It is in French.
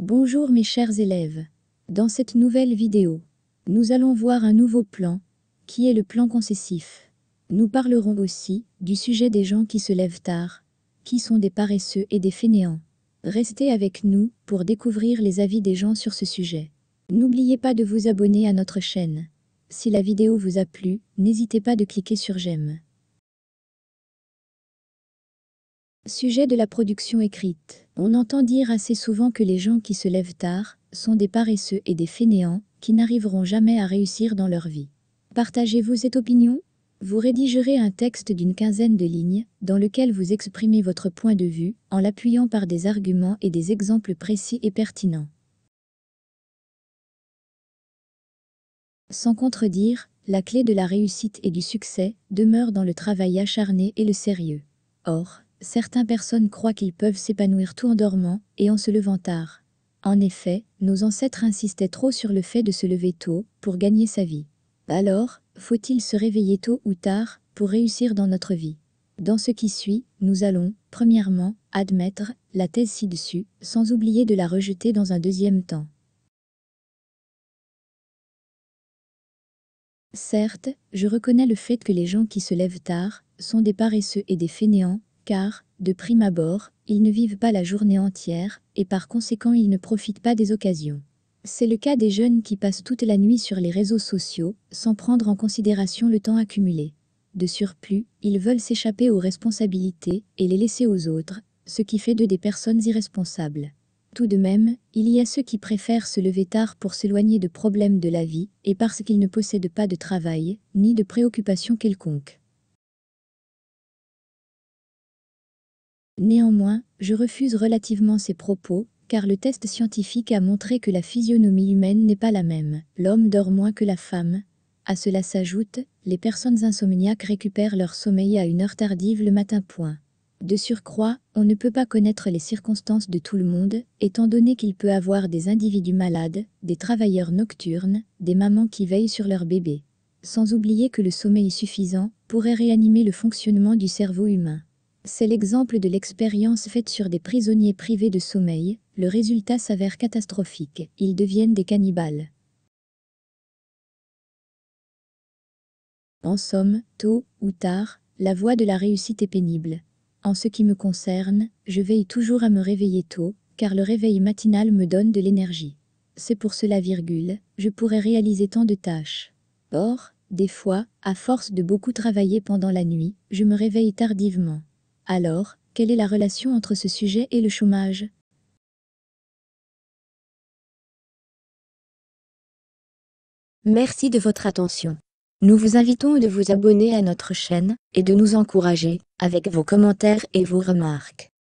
Bonjour mes chers élèves. Dans cette nouvelle vidéo, nous allons voir un nouveau plan, qui est le plan concessif. Nous parlerons aussi du sujet des gens qui se lèvent tard, qui sont des paresseux et des fainéants. Restez avec nous pour découvrir les avis des gens sur ce sujet. N'oubliez pas de vous abonner à notre chaîne. Si la vidéo vous a plu, n'hésitez pas de cliquer sur j'aime. Sujet de la production écrite. On entend dire assez souvent que les gens qui se lèvent tard sont des paresseux et des fainéants qui n'arriveront jamais à réussir dans leur vie. Partagez-vous cette opinion Vous rédigerez un texte d'une quinzaine de lignes dans lequel vous exprimez votre point de vue en l'appuyant par des arguments et des exemples précis et pertinents. Sans contredire, la clé de la réussite et du succès demeure dans le travail acharné et le sérieux. Or, certaines personnes croient qu'ils peuvent s'épanouir tout en dormant et en se levant tard. En effet, nos ancêtres insistaient trop sur le fait de se lever tôt pour gagner sa vie. Alors, faut-il se réveiller tôt ou tard pour réussir dans notre vie Dans ce qui suit, nous allons, premièrement, admettre la thèse ci-dessus, sans oublier de la rejeter dans un deuxième temps. Certes, je reconnais le fait que les gens qui se lèvent tard sont des paresseux et des fainéants, car, de prime abord, ils ne vivent pas la journée entière, et par conséquent ils ne profitent pas des occasions. C'est le cas des jeunes qui passent toute la nuit sur les réseaux sociaux, sans prendre en considération le temps accumulé. De surplus, ils veulent s'échapper aux responsabilités et les laisser aux autres, ce qui fait d'eux des personnes irresponsables. Tout de même, il y a ceux qui préfèrent se lever tard pour s'éloigner de problèmes de la vie, et parce qu'ils ne possèdent pas de travail, ni de préoccupations quelconques. Néanmoins, je refuse relativement ces propos, car le test scientifique a montré que la physionomie humaine n'est pas la même. L'homme dort moins que la femme. À cela s'ajoute, les personnes insomniaques récupèrent leur sommeil à une heure tardive le matin. Point. De surcroît, on ne peut pas connaître les circonstances de tout le monde, étant donné qu'il peut avoir des individus malades, des travailleurs nocturnes, des mamans qui veillent sur leur bébé. Sans oublier que le sommeil suffisant pourrait réanimer le fonctionnement du cerveau humain. C'est l'exemple de l'expérience faite sur des prisonniers privés de sommeil, le résultat s'avère catastrophique, ils deviennent des cannibales. En somme, tôt ou tard, la voie de la réussite est pénible. En ce qui me concerne, je veille toujours à me réveiller tôt, car le réveil matinal me donne de l'énergie. C'est pour cela virgule, je pourrais réaliser tant de tâches. Or, des fois, à force de beaucoup travailler pendant la nuit, je me réveille tardivement. Alors, quelle est la relation entre ce sujet et le chômage Merci de votre attention. Nous vous invitons de vous abonner à notre chaîne et de nous encourager avec vos commentaires et vos remarques.